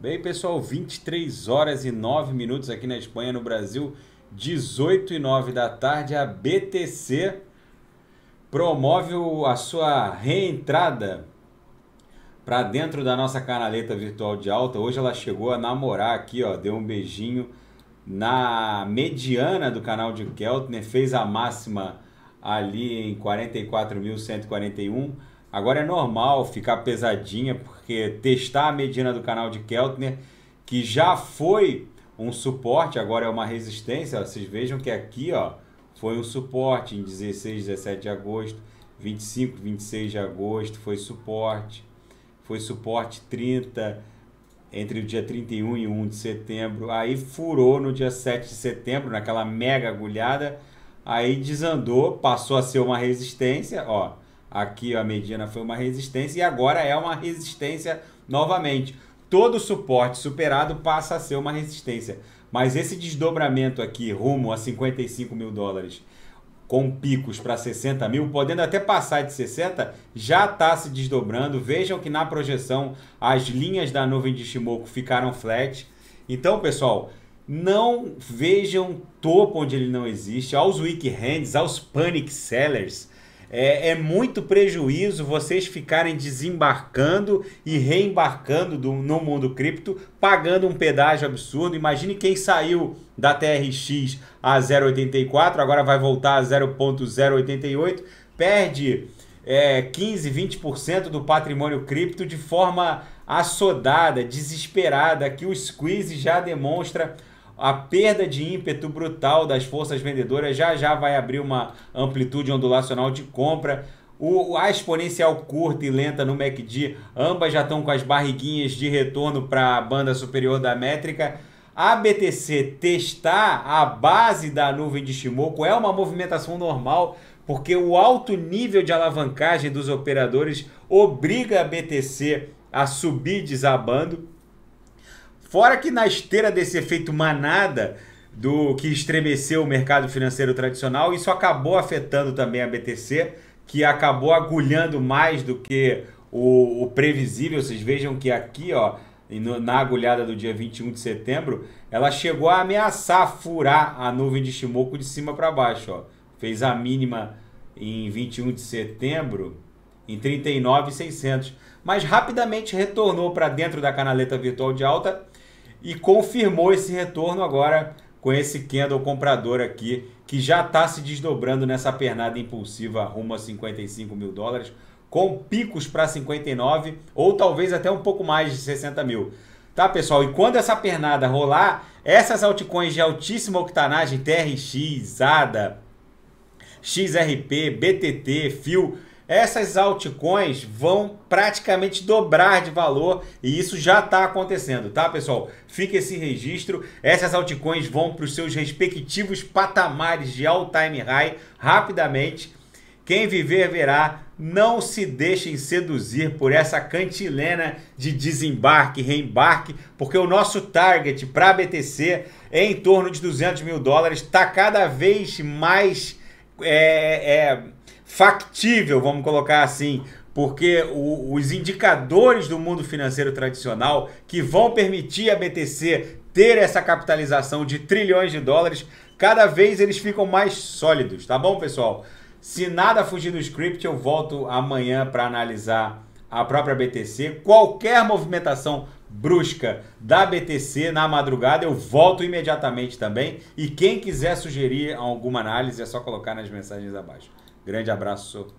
Bem, pessoal, 23 horas e 9 minutos aqui na Espanha, no Brasil, 18 e 9 da tarde, a BTC promove a sua reentrada para dentro da nossa canaleta virtual de alta. Hoje ela chegou a namorar aqui, ó, deu um beijinho na mediana do canal de Keltner, fez a máxima ali em 44.141 Agora é normal ficar pesadinha, porque testar a medina do canal de Keltner, que já foi um suporte, agora é uma resistência. vocês vejam que aqui ó, foi um suporte em 16, 17 de agosto, 25, 26 de agosto foi suporte, foi suporte 30, entre o dia 31 e 1 de setembro. Aí furou no dia 7 de setembro, naquela mega agulhada. Aí desandou, passou a ser uma resistência, ó Aqui a mediana foi uma resistência e agora é uma resistência novamente. Todo suporte superado passa a ser uma resistência. Mas esse desdobramento aqui rumo a 55 mil dólares com picos para 60 mil, podendo até passar de 60, já está se desdobrando. Vejam que na projeção as linhas da nuvem de Shimoku ficaram flat. Então, pessoal, não vejam topo onde ele não existe, aos weak hands, aos panic sellers. É, é, muito prejuízo vocês ficarem desembarcando e reembarcando do, no mundo cripto, pagando um pedágio absurdo. Imagine quem saiu da TRX a 0,84, agora vai voltar a 0,088, perde é, 15, 20% do patrimônio cripto de forma assodada, desesperada, que o squeeze já demonstra a perda de ímpeto brutal das forças vendedoras já já vai abrir uma amplitude ondulacional de compra. O, a exponencial curta e lenta no MACD, ambas já estão com as barriguinhas de retorno para a banda superior da métrica. A BTC testar a base da nuvem de Shimoku é uma movimentação normal, porque o alto nível de alavancagem dos operadores obriga a BTC a subir desabando. Fora que na esteira desse efeito manada do que estremeceu o mercado financeiro tradicional, isso acabou afetando também a BTC, que acabou agulhando mais do que o, o previsível. Vocês vejam que aqui, ó, na agulhada do dia 21 de setembro, ela chegou a ameaçar furar a nuvem de Shimoku de cima para baixo. Ó. Fez a mínima em 21 de setembro em 39,600, mas rapidamente retornou para dentro da canaleta virtual de alta e confirmou esse retorno agora com esse candle comprador aqui, que já está se desdobrando nessa pernada impulsiva rumo a 55 mil dólares, com picos para 59 ou talvez até um pouco mais de 60 mil. Tá, pessoal? E quando essa pernada rolar, essas altcoins de altíssima octanagem, TRX, ADA, XRP, BTT, FIO, essas altcoins vão praticamente dobrar de valor e isso já está acontecendo, tá pessoal? Fica esse registro, essas altcoins vão para os seus respectivos patamares de all-time high rapidamente. Quem viver verá, não se deixem seduzir por essa cantilena de desembarque, reembarque, porque o nosso target para BTC é em torno de 200 mil dólares, está cada vez mais... É, é, factível, vamos colocar assim, porque o, os indicadores do mundo financeiro tradicional que vão permitir a BTC ter essa capitalização de trilhões de dólares, cada vez eles ficam mais sólidos, tá bom, pessoal? Se nada fugir do script, eu volto amanhã para analisar a própria BTC. Qualquer movimentação brusca da BTC na madrugada, eu volto imediatamente também. E quem quiser sugerir alguma análise, é só colocar nas mensagens abaixo. Grande abraço